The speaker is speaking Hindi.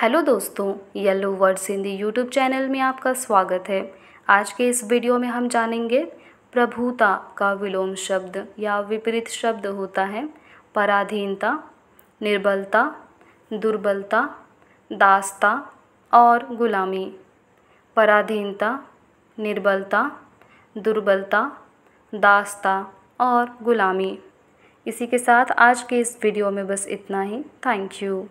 हेलो दोस्तों yellow words Hindi YouTube channel में आपका स्वागत है आज के इस वीडियो में हम जानेंगे प्रभुता का विलोम शब्द या विपरीत शब्द होता है पराधीनता निर्बलता दुर्बलता दास्ता और गुलामी पराधीनता निर्बलता दुर्बलता दास्ता और गुलामी इसी के साथ आज के इस वीडियो में बस इतना ही थैंक यू